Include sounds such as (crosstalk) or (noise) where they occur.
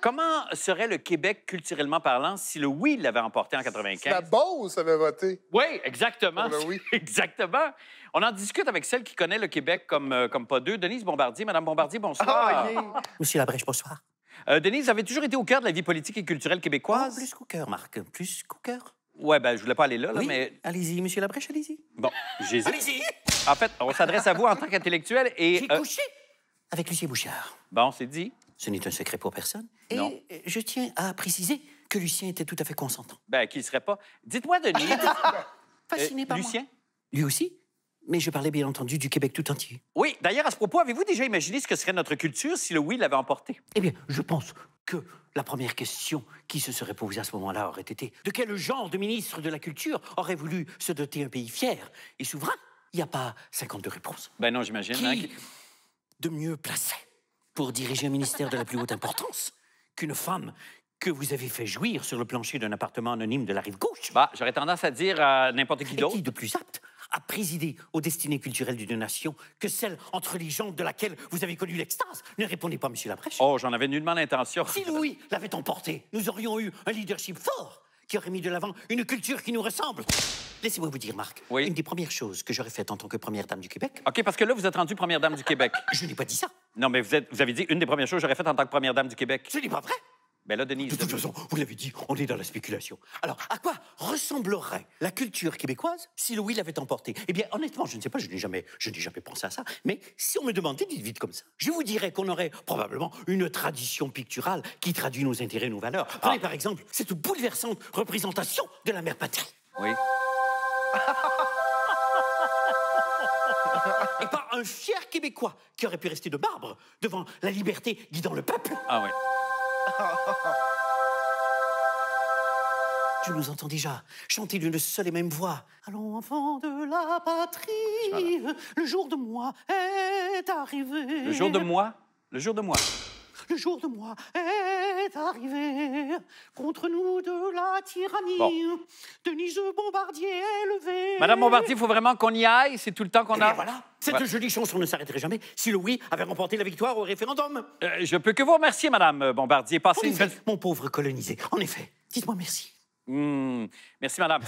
Comment serait le Québec culturellement parlant si le oui l'avait emporté en 95? La Beauce avait voté. Oui, exactement. le oui. (laughs) exactement. On en discute avec celle qui connaît le Québec comme, euh, comme pas deux, Denise Bombardier. Madame Bombardier, bonsoir. Monsieur ah, Labrèche, bonsoir. Denise, euh, Denise, avez toujours été au cœur de la vie politique et culturelle québécoise? Oh, plus qu'au cœur, Marc. Plus qu'au cœur. Ouais, ben, je voulais pas aller là, là mais. Allez-y, monsieur Labrèche, allez-y. Bon, dit... Allez-y! En fait, on s'adresse à vous en tant qu'intellectuel et. J'ai euh, couché avec Lucien Bouchard. Bon, c'est dit. Ce n'est un secret pour personne. Et je tiens à préciser que Lucien était tout à fait consentant. Ben, qu'il ne serait pas. Dites-moi, Denis. (laughs) Euh, Fasciné par Lucien? Lui aussi? Mais je parlais bien entendu du Québec tout entier. Oui, d'ailleurs, à ce propos, avez-vous déjà imaginé ce que serait notre culture si le oui l'avait emporté? Eh bien, je pense que la première question qui se serait posée à ce moment-là aurait été de quel genre de ministre de la Culture aurait voulu se doter un pays fier et souverain? Il n'y a pas 52 réponses. Ben non, j'imagine. Hein, qui... de mieux placé pour diriger un ministère de la plus haute importance qu'une femme que vous avez fait jouir sur le plancher d'un appartement anonyme de la rive gauche. Bah, j'aurais tendance à dire n'importe qui d'autre. Qui de plus apte à présider aux destinées culturelles d'une nation que celle entre les jambes de laquelle vous avez connu l'extase. Ne répondez pas, Monsieur Labrèche. Oh, j'en avais nullement l'intention. Si Louis l'avait emporté, nous aurions eu un leadership fort qui aurait mis de l'avant une culture qui nous ressemble. Laissez-moi vous dire, Marc, une des premières choses que j'aurais faites en tant que première dame du Québec. OK, parce que là, vous êtes rendue première dame du Québec. Ah, je n'ai pas dit ça. Non, mais vous, êtes, vous avez dit une des premières choses que j'aurais faites en tant que première dame du Québec. Ce n'est pas vrai. Mais ben là, Denise, de toute façon, vous l'avez dit, on est dans la spéculation. Alors, à quoi ressemblerait la culture québécoise si Louis l'avait emportée Eh bien, honnêtement, je ne sais pas, je n'ai jamais, jamais pensé à ça. Mais si on me demandait, dites vite comme ça, je vous dirais qu'on aurait probablement une tradition picturale qui traduit nos intérêts, nos valeurs. Prenez ah. par exemple cette bouleversante représentation de la mère patrie. Oui. Et pas un fier Québécois qui aurait pu rester de marbre devant la liberté guidant le peuple. Ah ouais. Tu nous entends déjà chanter d'une seule et même voix. Allons, enfants de la patrie, le jour de moi est arrivé. Le jour de moi Le jour de moi Le jour de moi est est contre nous de la tyrannie. Denise Bombardier élevé Madame Bombardier, il faut vraiment qu'on y aille, c'est tout le temps qu'on eh a. voilà. Cette jolie jolie chanson ne s'arrêterait jamais si Louis avait remporté la victoire au référendum. Euh, je peux que vous remercier, Madame Bombardier. Passez Mon pauvre colonisé, en effet. Dites-moi merci. Hmm, merci, Madame.